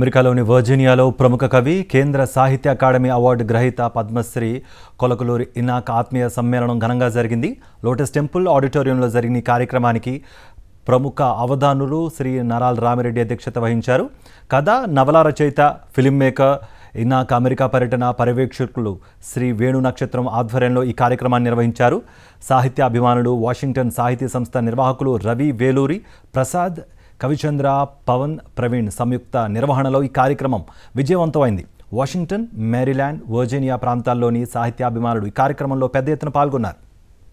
అమెరికాలోని వర్జీనియాలో ప్రముఖ కవి కేంద్ర సాహిత్య అకాడమీ అవార్డు గ్రహీత పద్మశ్రీ కొలకలూరి ఇనాక్ ఆత్మీయ సమ్మేళనం ఘనంగా జరిగింది లోటస్ టెంపుల్ ఆడిటోరియంలో జరిగిన కార్యక్రమానికి ప్రముఖ అవధానులు శ్రీ నరాల్ రామిరెడ్డి అధ్యక్షత వహించారు కథ నవల రచయిత ఫిలిం మేకర్ ఇనాక్ అమెరికా పర్యటన పర్యవేక్షకులు శ్రీ వేణు నక్షత్రం ఆధ్వర్యంలో ఈ కార్యక్రమాన్ని నిర్వహించారు సాహిత్య అభిమానులు వాషింగ్టన్ సాహితీ సంస్థ నిర్వాహకులు రవి వేలూరి ప్రసాద్ కవిచంద్ర పవన్ ప్రవీణ్ సంయుక్త నిర్వహణలో ఈ కార్యక్రమం విజయవంతమైంది వాషింగ్టన్ మేరీల్యాండ్ వర్జీనియా ప్రాంతాల్లోని సాహిత్యాభిమానులు ఈ కార్యక్రమంలో పెద్ద ఎత్తున పాల్గొన్నారు